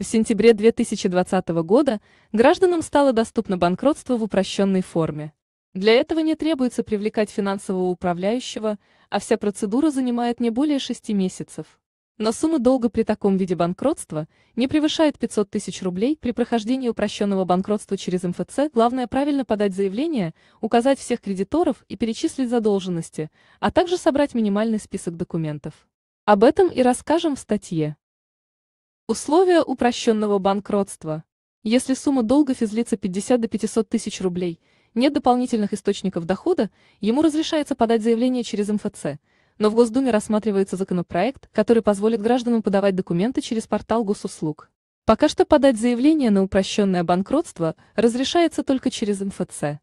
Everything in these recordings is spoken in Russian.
В сентябре 2020 года гражданам стало доступно банкротство в упрощенной форме. Для этого не требуется привлекать финансового управляющего, а вся процедура занимает не более шести месяцев. Но сумма долга при таком виде банкротства не превышает 500 тысяч рублей при прохождении упрощенного банкротства через МФЦ. Главное правильно подать заявление, указать всех кредиторов и перечислить задолженности, а также собрать минимальный список документов. Об этом и расскажем в статье. Условия упрощенного банкротства. Если сумма долга физлица 50 до 500 тысяч рублей, нет дополнительных источников дохода, ему разрешается подать заявление через МФЦ. Но в Госдуме рассматривается законопроект, который позволит гражданам подавать документы через портал госуслуг. Пока что подать заявление на упрощенное банкротство разрешается только через МФЦ.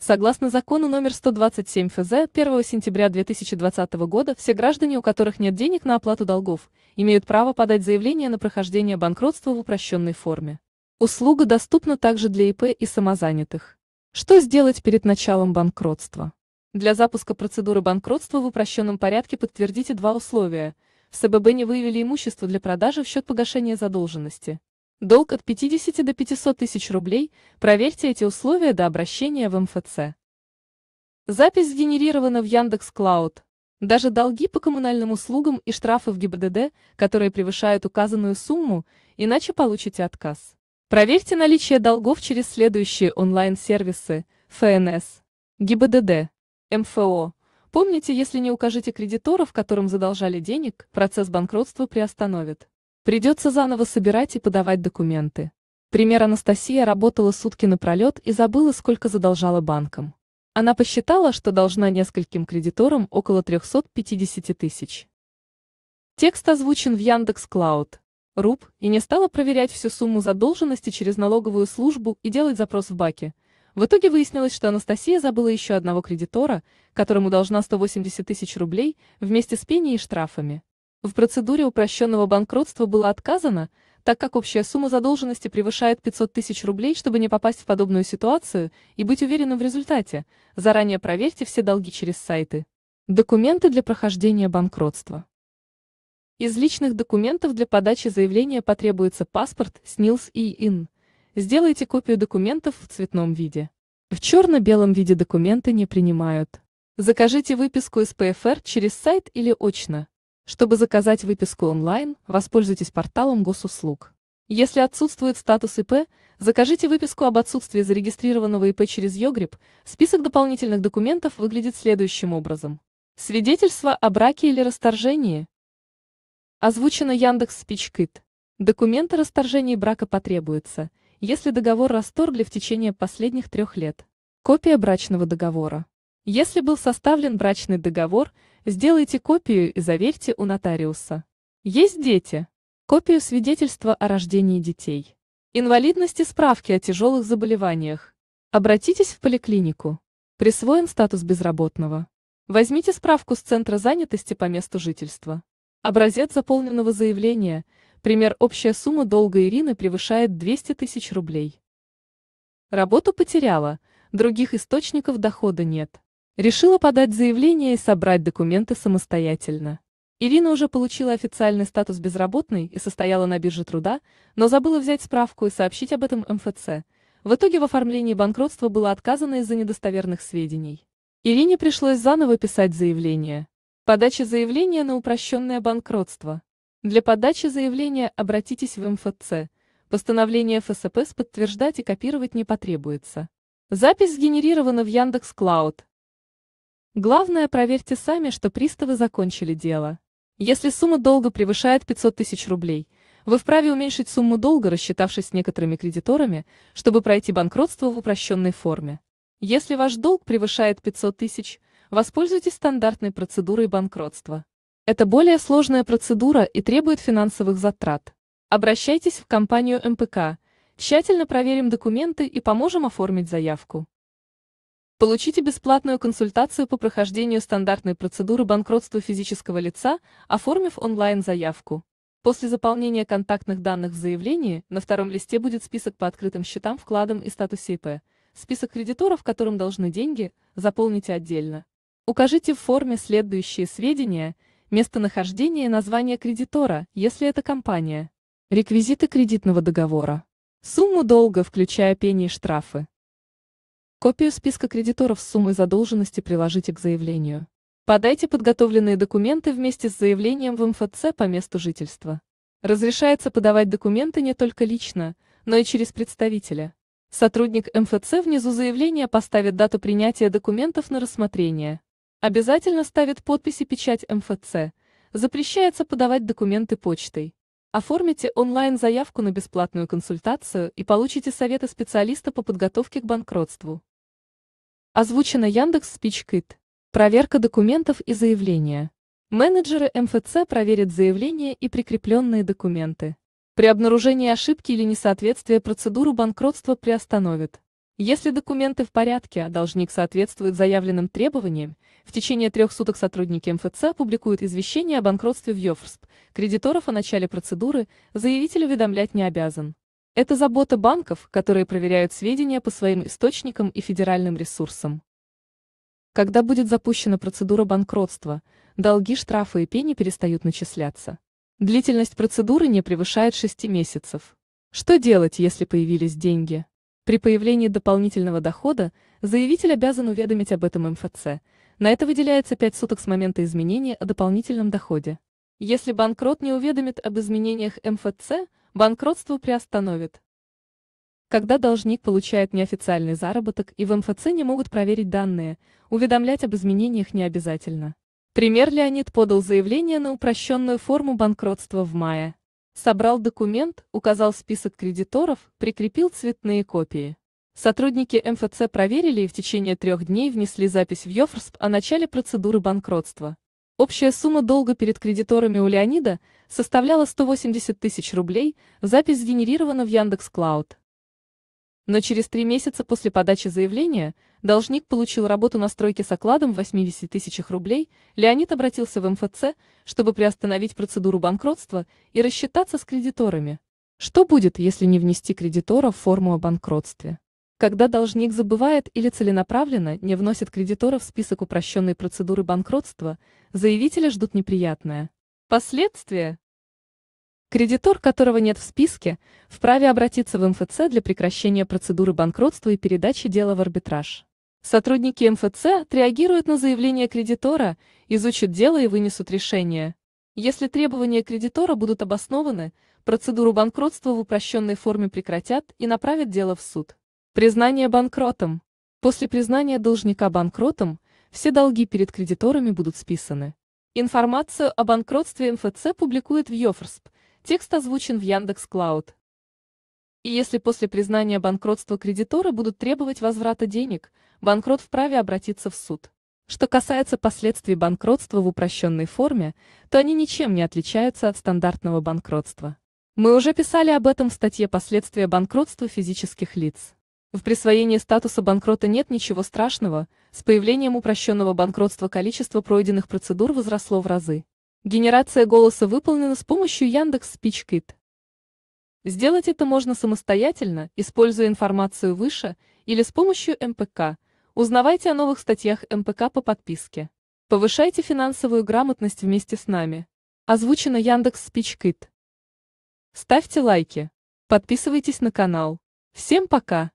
Согласно закону номер 127 ФЗ 1 сентября 2020 года все граждане, у которых нет денег на оплату долгов, имеют право подать заявление на прохождение банкротства в упрощенной форме. Услуга доступна также для ИП и самозанятых. Что сделать перед началом банкротства? Для запуска процедуры банкротства в упрощенном порядке подтвердите два условия. В СББ не выявили имущество для продажи в счет погашения задолженности. Долг от 50 до 500 тысяч рублей. Проверьте эти условия до обращения в МФЦ. Запись сгенерирована в Яндекс Клауд. Даже долги по коммунальным услугам и штрафы в ГИБДД, которые превышают указанную сумму, иначе получите отказ. Проверьте наличие долгов через следующие онлайн-сервисы ФНС, ГИБДД, МФО. Помните, если не укажете кредиторов, которым задолжали денег, процесс банкротства приостановит. Придется заново собирать и подавать документы. Пример Анастасия работала сутки напролет и забыла, сколько задолжала банкам. Она посчитала, что должна нескольким кредиторам около 350 тысяч. Текст озвучен в Яндекс Клауд. Руб и не стала проверять всю сумму задолженности через налоговую службу и делать запрос в БАКе. В итоге выяснилось, что Анастасия забыла еще одного кредитора, которому должна 180 тысяч рублей, вместе с пеней и штрафами. В процедуре упрощенного банкротства было отказано, так как общая сумма задолженности превышает 500 тысяч рублей, чтобы не попасть в подобную ситуацию и быть уверенным в результате. Заранее проверьте все долги через сайты. Документы для прохождения банкротства. Из личных документов для подачи заявления потребуется паспорт, СНИЛС и ИН. Сделайте копию документов в цветном виде. В черно-белом виде документы не принимают. Закажите выписку из ПФР через сайт или очно. Чтобы заказать выписку онлайн, воспользуйтесь порталом госуслуг. Если отсутствует статус ИП, закажите выписку об отсутствии зарегистрированного ИП через Йогреб. Список дополнительных документов выглядит следующим образом. Свидетельство о браке или расторжении. Озвучено Яндекс Спичкит. Документы о расторжении брака потребуются, если договор расторгли в течение последних трех лет. Копия брачного договора. Если был составлен брачный договор – Сделайте копию и заверьте у нотариуса. Есть дети. Копию свидетельства о рождении детей. Инвалидности справки о тяжелых заболеваниях. Обратитесь в поликлинику. Присвоен статус безработного. Возьмите справку с Центра занятости по месту жительства. Образец заполненного заявления. Пример общая сумма долга Ирины превышает 200 тысяч рублей. Работу потеряла, других источников дохода нет решила подать заявление и собрать документы самостоятельно. Ирина уже получила официальный статус безработной и состояла на бирже труда, но забыла взять справку и сообщить об этом МФЦ. В итоге в оформлении банкротства было отказано из-за недостоверных сведений. Ирине пришлось заново писать заявление. Подача заявления на упрощенное банкротство. Для подачи заявления обратитесь в МФЦ. Постановление ФСПС подтверждать и копировать не потребуется. Запись сгенерирована в Яндекс.Клауд. Главное, проверьте сами, что приставы закончили дело. Если сумма долга превышает 500 тысяч рублей, вы вправе уменьшить сумму долга, рассчитавшись с некоторыми кредиторами, чтобы пройти банкротство в упрощенной форме. Если ваш долг превышает 500 тысяч, воспользуйтесь стандартной процедурой банкротства. Это более сложная процедура и требует финансовых затрат. Обращайтесь в компанию МПК, тщательно проверим документы и поможем оформить заявку. Получите бесплатную консультацию по прохождению стандартной процедуры банкротства физического лица, оформив онлайн-заявку. После заполнения контактных данных в заявлении на втором листе будет список по открытым счетам, вкладам и статусе ИП. Список кредиторов, которым должны деньги, заполните отдельно. Укажите в форме следующие сведения, местонахождение и название кредитора, если это компания. Реквизиты кредитного договора. Сумму долга, включая пени и штрафы. Копию списка кредиторов с суммой задолженности приложите к заявлению. Подайте подготовленные документы вместе с заявлением в МФЦ по месту жительства. Разрешается подавать документы не только лично, но и через представителя. Сотрудник МФЦ внизу заявления поставит дату принятия документов на рассмотрение. Обязательно ставит подписи и печать МФЦ. Запрещается подавать документы почтой. Оформите онлайн-заявку на бесплатную консультацию и получите советы специалиста по подготовке к банкротству. Озвучено Яндекс Спичкит. Проверка документов и заявления. Менеджеры МФЦ проверят заявления и прикрепленные документы. При обнаружении ошибки или несоответствия процедуру банкротства приостановят. Если документы в порядке, а должник соответствует заявленным требованиям, в течение трех суток сотрудники МФЦ опубликуют извещение о банкротстве в ЙОФРСП. Кредиторов о начале процедуры заявитель уведомлять не обязан. Это забота банков, которые проверяют сведения по своим источникам и федеральным ресурсам. Когда будет запущена процедура банкротства, долги, штрафы и пени перестают начисляться. Длительность процедуры не превышает 6 месяцев. Что делать, если появились деньги? При появлении дополнительного дохода заявитель обязан уведомить об этом МФЦ. На это выделяется 5 суток с момента изменения о дополнительном доходе. Если банкрот не уведомит об изменениях МФЦ, Банкротство приостановит. Когда должник получает неофициальный заработок и в МФЦ не могут проверить данные, уведомлять об изменениях не обязательно. Пример Леонид подал заявление на упрощенную форму банкротства в мае. Собрал документ, указал список кредиторов, прикрепил цветные копии. Сотрудники МФЦ проверили и в течение трех дней внесли запись в ЙОФРСП о начале процедуры банкротства. Общая сумма долга перед кредиторами у Леонида составляла 180 тысяч рублей, запись сгенерирована в Яндекс Клауд. Но через три месяца после подачи заявления должник получил работу на стройке с окладом в 80 тысячах рублей, Леонид обратился в МФЦ, чтобы приостановить процедуру банкротства и рассчитаться с кредиторами. Что будет, если не внести кредитора в форму о банкротстве? Когда должник забывает или целенаправленно не вносит кредитора в список упрощенной процедуры банкротства, заявителя ждут неприятные последствия. Кредитор, которого нет в списке, вправе обратиться в МФЦ для прекращения процедуры банкротства и передачи дела в арбитраж. Сотрудники МФЦ отреагируют на заявление кредитора, изучат дело и вынесут решение. Если требования кредитора будут обоснованы, процедуру банкротства в упрощенной форме прекратят и направят дело в суд. Признание банкротом. После признания должника банкротом все долги перед кредиторами будут списаны. Информацию о банкротстве МФЦ публикует в Йофрсп. Текст озвучен в Яндекс Клауд. И если после признания банкротства кредиторы будут требовать возврата денег, банкрот вправе обратиться в суд. Что касается последствий банкротства в упрощенной форме, то они ничем не отличаются от стандартного банкротства. Мы уже писали об этом в статье «Последствия банкротства физических лиц». В присвоении статуса банкрота нет ничего страшного, с появлением упрощенного банкротства количество пройденных процедур возросло в разы. Генерация голоса выполнена с помощью Яндекс Спичкит. Сделать это можно самостоятельно, используя информацию выше, или с помощью МПК. Узнавайте о новых статьях МПК по подписке. Повышайте финансовую грамотность вместе с нами. Озвучено Яндекс Спичкит. Ставьте лайки. Подписывайтесь на канал. Всем пока!